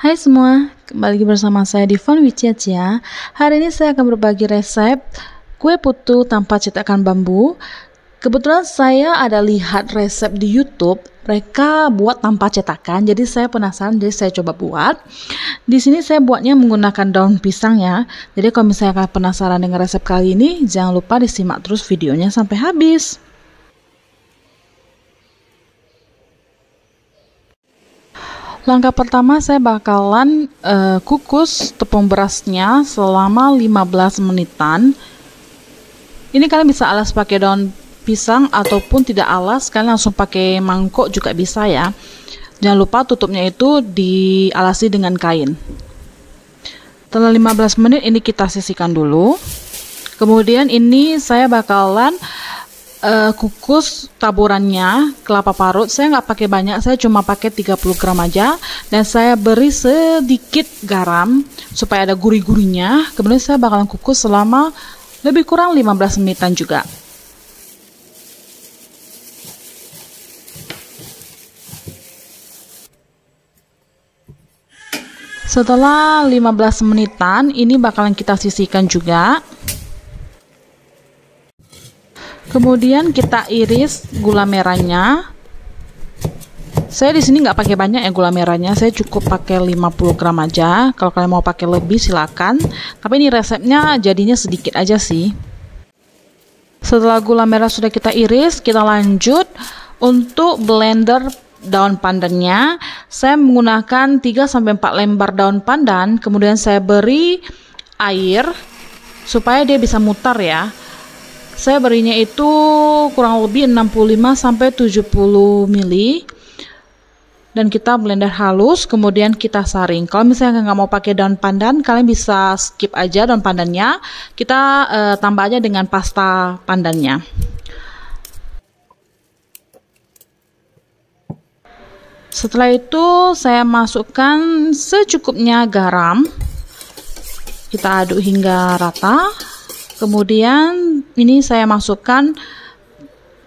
Hai semua, kembali lagi bersama saya di Fun with ya. Hari ini saya akan berbagi resep kue putu tanpa cetakan bambu. Kebetulan saya ada lihat resep di YouTube, mereka buat tanpa cetakan, jadi saya penasaran, jadi saya coba buat. Di sini saya buatnya menggunakan daun pisang ya. Jadi kalau misalnya kalian penasaran dengan resep kali ini, jangan lupa disimak terus videonya sampai habis. Langkah pertama saya bakalan uh, kukus tepung berasnya selama 15 menitan. Ini kalian bisa alas pakai daun pisang ataupun tidak alas kalian langsung pakai mangkok juga bisa ya. Jangan lupa tutupnya itu dialasi dengan kain. Setelah 15 menit ini kita sisihkan dulu. Kemudian ini saya bakalan uh, kukus taburannya kelapa parut saya nggak pakai banyak saya cuma pakai 30 gram aja dan saya beri sedikit garam supaya ada gurih-gurihnya kemudian saya bakalan kukus selama lebih kurang 15 menitan juga Setelah 15 menitan, ini bakalan kita sisihkan juga kemudian kita iris gula merahnya saya di sini nggak pakai banyak ya gula merahnya saya cukup pakai 50 gram aja kalau kalian mau pakai lebih silakan tapi ini resepnya jadinya sedikit aja sih setelah gula merah sudah kita iris kita lanjut untuk blender daun pandannya saya menggunakan 3-4 lembar daun pandan kemudian saya beri air supaya dia bisa mutar ya saya berinya itu kurang lebih 65 sampai 70 mili dan kita blender halus kemudian kita saring kalau misalnya nggak mau pakai daun pandan kalian bisa skip aja daun pandannya kita uh, tambah aja dengan pasta pandannya setelah itu saya masukkan secukupnya garam kita aduk hingga rata kemudian ini saya masukkan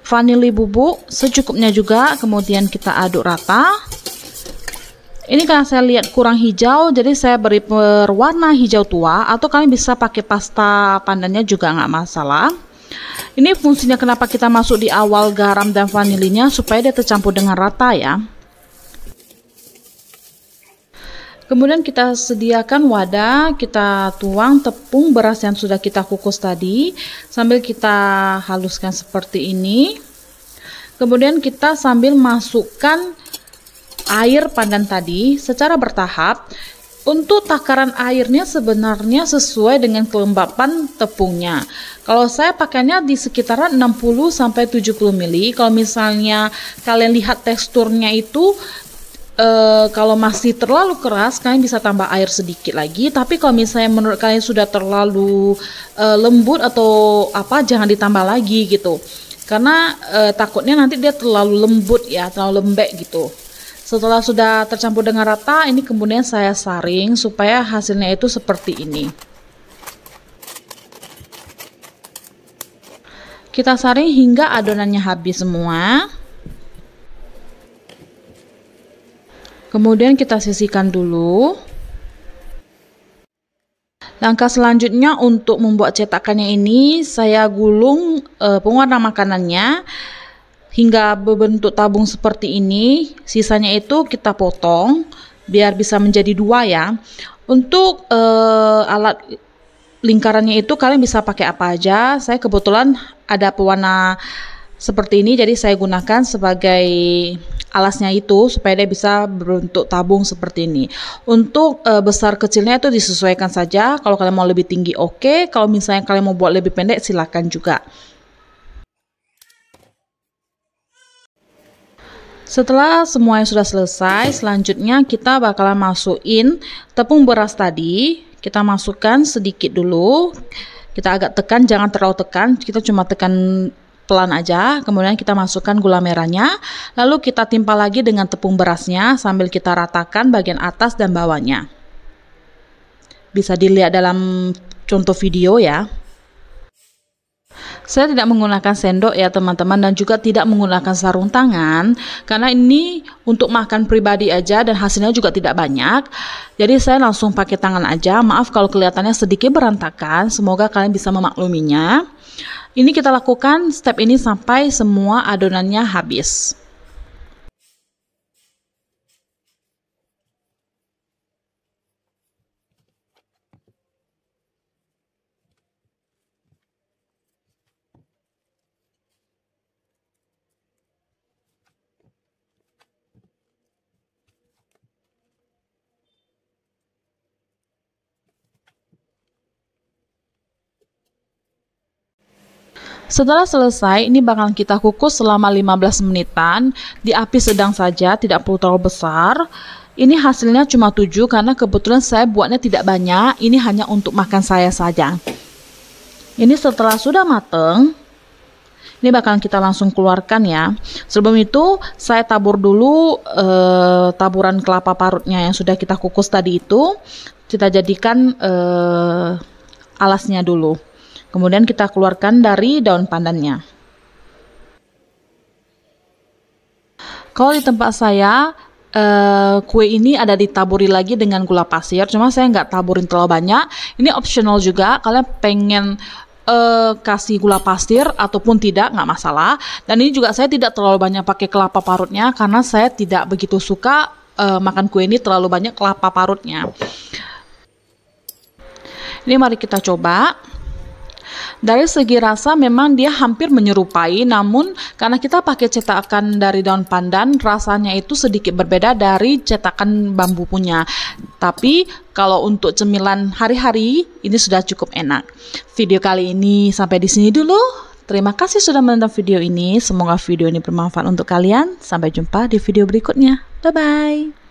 vanili bubuk secukupnya juga kemudian kita aduk rata ini karena saya lihat kurang hijau jadi saya beri berwarna hijau tua atau kalian bisa pakai pasta pandannya juga nggak masalah ini fungsinya kenapa kita masuk di awal garam dan vanilinya supaya dia tercampur dengan rata ya Kemudian kita sediakan wadah, kita tuang tepung beras yang sudah kita kukus tadi sambil kita haluskan seperti ini. Kemudian kita sambil masukkan air pandan tadi secara bertahap. Untuk takaran airnya sebenarnya sesuai dengan kelembapan tepungnya. Kalau saya pakainya di sekitaran 60 sampai 70 ml. Kalau misalnya kalian lihat teksturnya itu e, kalau masih terlalu keras, kalian bisa tambah air sedikit lagi. Tapi kalau misalnya menurut kalian sudah terlalu e, lembut atau apa, jangan ditambah lagi gitu. Karena e, takutnya nanti dia terlalu lembut ya, terlalu lembek gitu. Setelah sudah tercampur dengan rata, ini kemudian saya saring supaya hasilnya itu seperti ini. Kita saring hingga adonannya habis semua. Kemudian kita sisihkan dulu. Langkah selanjutnya untuk membuat cetakannya ini, saya gulung e, pewarna makanannya hingga berbentuk tabung seperti ini. Sisanya itu kita potong biar bisa menjadi dua ya. Untuk e, alat lingkarannya itu kalian bisa pakai apa aja. Saya kebetulan ada pewarna seperti ini jadi saya gunakan sebagai alasnya itu supaya dia bisa berbentuk tabung seperti ini. Untuk e, besar kecilnya itu disesuaikan saja. Kalau kalian mau lebih tinggi oke, okay. kalau misalnya kalian mau buat lebih pendek silakan juga. Setelah semuanya sudah selesai, selanjutnya kita bakalan masukin tepung beras tadi. Kita masukkan sedikit dulu. Kita agak tekan, jangan terlalu tekan. Kita cuma tekan pelan aja, kemudian kita masukkan gula merahnya, lalu kita timpa lagi dengan tepung berasnya sambil kita ratakan bagian atas dan bawahnya. Bisa dilihat dalam contoh video ya. Saya tidak menggunakan sendok ya teman-teman dan juga tidak menggunakan sarung tangan karena ini untuk makan pribadi aja dan hasilnya juga tidak banyak. Jadi saya langsung pakai tangan aja. Maaf kalau kelihatannya sedikit berantakan. Semoga kalian bisa memakluminya. Ini kita lakukan step ini sampai semua adonannya habis. Setelah selesai, ini bakal kita kukus selama 15 menitan di api sedang saja, tidak perlu terlalu besar. Ini hasilnya cuma 7 karena kebetulan saya buatnya tidak banyak, ini hanya untuk makan saya saja. Ini setelah sudah mateng, ini bakal kita langsung keluarkan ya. Sebelum itu saya tabur dulu e, taburan kelapa parutnya yang sudah kita kukus tadi itu. Kita jadikan e, alasnya dulu. Kemudian kita keluarkan dari daun pandannya. Kalau di tempat saya, eh, kue ini ada ditaburi lagi dengan gula pasir, cuma saya nggak taburin terlalu banyak. Ini optional juga, kalian pengen uh, kasih gula pasir ataupun tidak nggak masalah. Dan ini juga saya tidak terlalu banyak pakai kelapa parutnya karena saya tidak begitu suka uh, makan kue ini terlalu banyak kelapa parutnya. Ini mari kita coba. Dari segi rasa memang dia hampir menyerupai, namun karena kita pakai cetakan dari daun pandan, rasanya itu sedikit berbeda dari cetakan bambu punya. Tapi kalau untuk cemilan hari-hari ini sudah cukup enak. Video kali ini sampai di sini dulu. Terima kasih sudah menonton video ini. Semoga video ini bermanfaat untuk kalian. Sampai jumpa di video berikutnya. Bye bye.